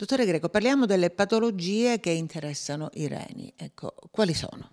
Dottore Greco, parliamo delle patologie che interessano i reni. Ecco, quali sono?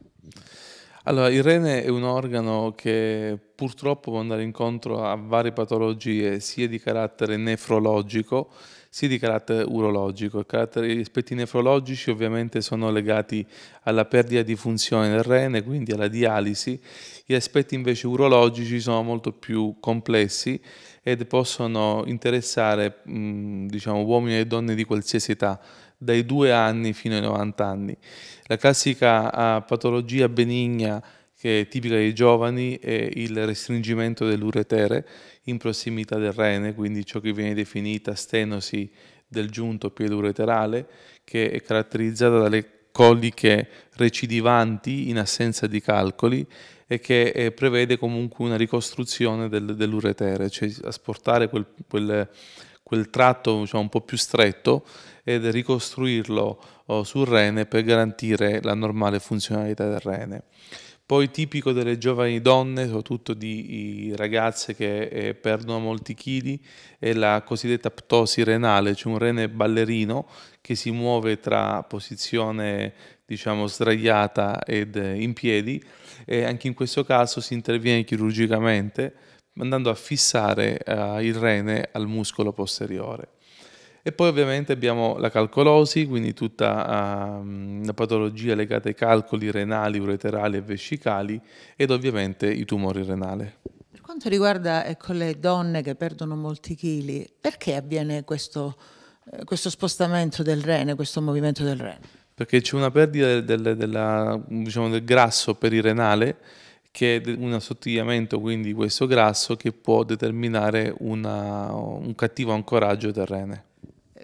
Allora, il rene è un organo che purtroppo può andare incontro a varie patologie, sia di carattere nefrologico, sia di carattere urologico. Gli aspetti nefrologici ovviamente sono legati alla perdita di funzione del rene, quindi alla dialisi. Gli aspetti invece urologici sono molto più complessi ed possono interessare diciamo, uomini e donne di qualsiasi età dai 2 anni fino ai 90 anni. La classica ah, patologia benigna che è tipica dei giovani è il restringimento dell'uretere in prossimità del rene, quindi ciò che viene definita stenosi del giunto piedureterale, che è caratterizzata dalle coliche recidivanti in assenza di calcoli e che eh, prevede comunque una ricostruzione del, dell'uretere, cioè asportare quel, quel quel tratto diciamo, un po' più stretto ed ricostruirlo oh, sul rene per garantire la normale funzionalità del rene. Poi tipico delle giovani donne, soprattutto di ragazze che eh, perdono molti chili, è la cosiddetta ptosi renale, cioè un rene ballerino che si muove tra posizione diciamo sdraiata ed eh, in piedi e anche in questo caso si interviene chirurgicamente andando a fissare eh, il rene al muscolo posteriore. E poi ovviamente abbiamo la calcolosi, quindi tutta eh, la patologia legata ai calcoli renali, ureterali e vescicali ed ovviamente i tumori renali. Per quanto riguarda ecco, le donne che perdono molti chili, perché avviene questo, eh, questo spostamento del rene, questo movimento del rene? Perché c'è una perdita del, del, della, diciamo, del grasso perirenale che è un assottigliamento quindi questo grasso che può determinare una, un cattivo ancoraggio terrene.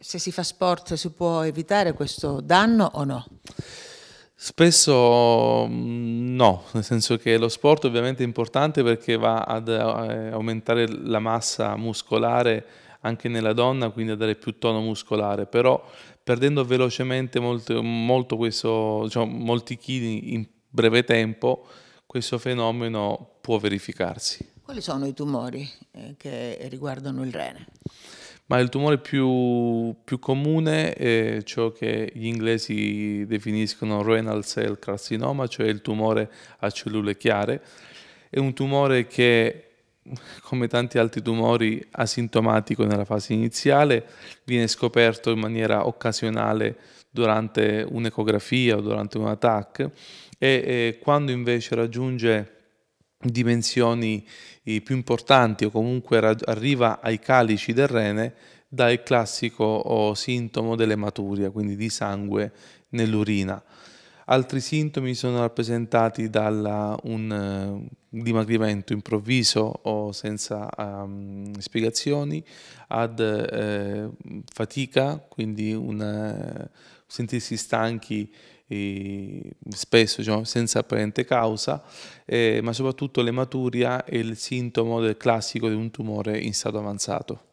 Se si fa sport si può evitare questo danno o no? Spesso mm, no, nel senso che lo sport ovviamente è importante perché va ad eh, aumentare la massa muscolare anche nella donna, quindi a dare più tono muscolare, però perdendo velocemente molto, molto questo, diciamo, molti chili in breve tempo questo fenomeno può verificarsi. Quali sono i tumori eh, che riguardano il rene? Ma il tumore più, più comune è ciò che gli inglesi definiscono renal cell carcinoma, cioè il tumore a cellule chiare. È un tumore che come tanti altri tumori, asintomatico nella fase iniziale, viene scoperto in maniera occasionale durante un'ecografia o durante un attack e, e quando invece raggiunge dimensioni eh, più importanti o comunque arriva ai calici del rene, dà il classico oh, sintomo dell'ematuria, quindi di sangue nell'urina. Altri sintomi sono rappresentati da un uh, eh, dimagrimento improvviso o senza um, spiegazioni, ad uh, fatica, quindi un eh, sentirsi stanchi spesso diciamo, senza apparente causa, eh, ma soprattutto l'ematuria è il sintomo del classico di un tumore in stato avanzato.